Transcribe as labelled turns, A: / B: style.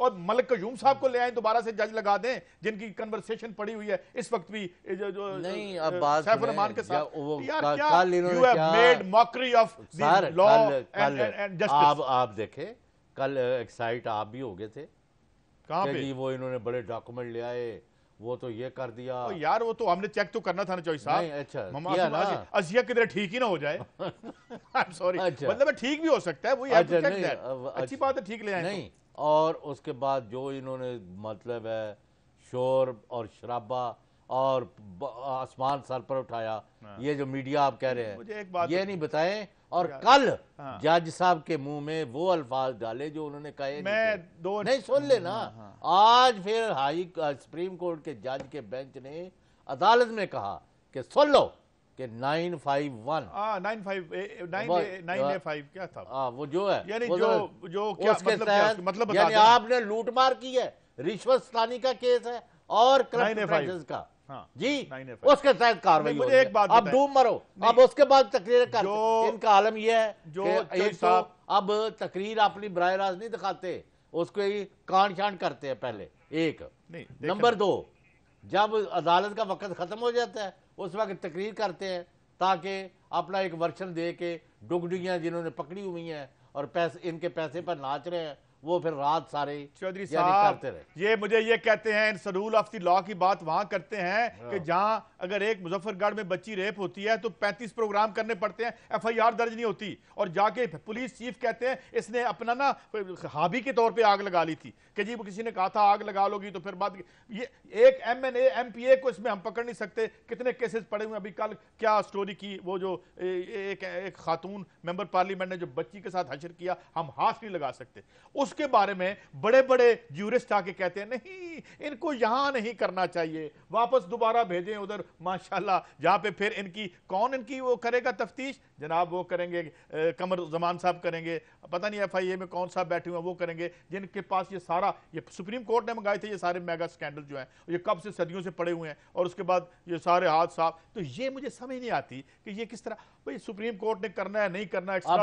A: और मलिक कयूम साहब को ले आए दोबारा से जज लगा दें जिनकी कन्वर्सेशन पड़ी हुई है इस वक्त भी जो जो नहीं अब बात सैफ रहमान के साथ you have made mockery of
B: law and justice आप आप देखे कल एक्साइट आप भी हो गए थे कहां पे वो इन्होंने बड़े डॉक्यूमेंट ले आए वो तो ये कर दिया तो यार
A: वो तो हमने चेक तो करना था ना चौधरी साहब अच्छा अजिया की तरह ठीक ही ना हो जाए आई एम सॉरी मतलब ठीक भी हो सकता है वो अच्छा, अच्छी अच्छा।
B: बात है ठीक ले आए तो। नहीं और उसके बाद जो इन्होंने मतलब है शोर और शराबा और आसमान सर पर उठाया हाँ। ये जो मीडिया आप कह रहे हैं मुझे एक बात ये नहीं बताएं और कल हाँ। जज साहब के मुंह में वो अल्फाज डाले जो उन्होंने कहे मैं दो नहीं सुन लेना हाँ, हाँ। आज फिर हाई सुप्रीम कोर्ट के जज के बेंच ने अदालत में कहा कि सुन लो कि 951 क्या था वो जो है यानी जो तो जो क्या मतलब क्या मतलब यानी आपने लूटमार की है रिश्वत का केस है और का हाँ, जी उसके तहत कार्रवाई मुझे एक बात अब डूब मरो अब उसके बाद तकरीर कर इनका आलम यह है जो एक तो अब तकरीर अपनी बरह नहीं दिखाते उसको कांड शांड करते हैं पहले एक नंबर दो जब अदालत का वक्त ख़त्म हो जाता है उस वक्त तकरीर करते हैं ताकि अपना एक वर्षन दे के डुगडियाँ जिन्होंने पकड़ी हुई हैं और पैसे इनके पैसे पर नाच रहे हैं वो फिर रात सारे चौधरी साहब ये मुझे ये कहते हैं सरूल ऑफ दी लॉ की बात वहां करते हैं कि हाँ।
A: जहां अगर एक मुजफ्फरगढ़ में बच्ची रेप होती है तो 35 प्रोग्राम करने पड़ते हैं एफआईआर दर्ज नहीं होती और जाके पुलिस चीफ कहते हैं इसने अपना ना हाबी के तौर पे आग लगा ली थी कि जी किसी ने कहा था आग लगा लोगी तो फिर बात ये एक एम एन को इसमें हम पकड़ नहीं सकते कितने केसेस पड़े हुए अभी कल क्या स्टोरी की वो जो एक एक खातून मेंबर पार्लियामेंट ने जो बच्ची के साथ हशर किया हम हाथ नहीं लगा सकते उस उसके बारे में बड़े बड़े जूरिस्ट आके कहते हैं नहीं इनको यहां नहीं करना चाहिए वापस दोबारा भेजें उधर माशाल्लाह जहां पे फिर इनकी कौन इनकी वो करेगा तफ्तीश जनाब वो करेंगे कमर जमान साहब करेंगे पता नहीं एफआईए में कौन साहब बैठे हुए वो करेंगे जिनके पास ये सारा ये सुप्रीम कोर्ट ने मंगाए थे ये सारे मेगा स्कैंडल जो है ये कब से सदियों से पड़े हुए हैं और उसके बाद ये सारे हाथ साफ तो ये मुझे समझ नहीं आती कि ये किस तरह भाई सुप्रीम कोर्ट ने करना है नहीं करना है